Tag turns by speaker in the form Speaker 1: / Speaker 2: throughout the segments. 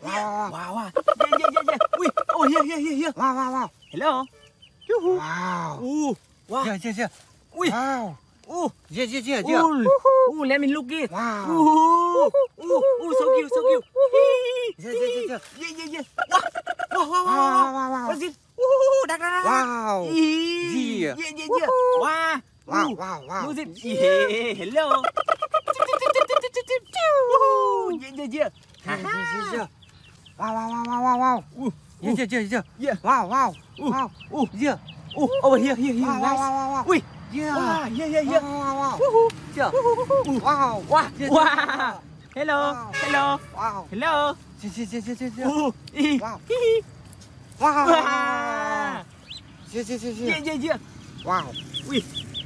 Speaker 1: Wow, wow, wow. wow. Yeah, yeah, yeah, yeah. Wait, oh, here, here, here, here. Wow, wow, wow. Hello. Yoo-hoo. Wow. Ooh, wow. Yeah, yeah, yeah. Wait. Wow. Ooh, yeah, yeah, yeah, yeah. Ooh, ooh let me look it. Wow. Ooh, ooh, ooh, so cute, so cute. yeah, yeah, yeah, yeah. Yeah, yeah, yeah. Wow, wow, wow, wow, wow. wow. What's it? Ooh, da, da, da. Wow. Yeah, yeah, yeah. yeah. Wow. Wow, wow, wow. Who's it? Yeah, hello. Wow, wow, wow, wow, wow, wow. Ooh. Yeah, yeah, yeah, yeah. Yeah. Wow, wow. Ooh. Wow. Ooh. Yeah. Ooh. Over here, here, here. Wow, nice. Wow, wow, wow. Wait. Yeah. Wow, ah, yeah, yeah, yeah. Wow, wow, wow. Woohoo. Yeah. Woohoo. Wow. Wow. Yeah, wow. Yeah. Hello. Wow. Hello. Wow. Hello. Yeah, yeah, yeah, yeah, yeah. Ooh. Wow. wow. wow. Yeah, yeah, yeah, yeah. Yeah, yeah, yeah. Wow. Wait.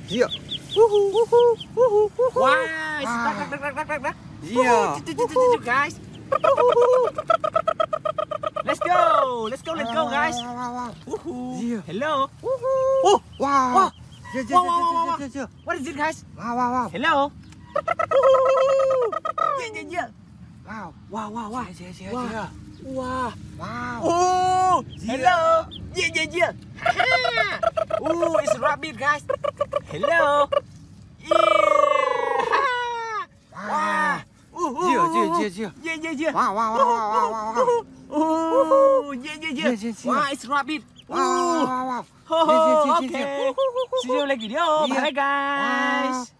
Speaker 1: Yeah. Woohoo. Woohoo. Woohoo. Woohoo. Wow. Wow. Yeah. Guys. Let's go. Let's go. Let's go, guys. Woohoo. Hello. Woohoo. Oh. Wow. Wow. Yeah, yeah, wow, wow, wow, wow. What is it, guys? Wow, wow, wow. Hello. yeah, yeah, yeah. Wow. Wow, wow, wow. Yeah, yeah, yeah. Wow. Yeah. Wow. Wow. Oh. Yeah. Hello. Yeah, yeah, yeah. oh, it's rabbit, guys. Hello. Yeah. Wow. Wow. Yeah, yeah, yeah, yeah. Yeah, yeah, yeah. Wow, wow, wow, wow, wow, wow. yeah, yeah, yeah. wah yeah, Wow, it's rabbit. Wow, Oh, okay. Yeah. See you lagi, dia, Bye, guys.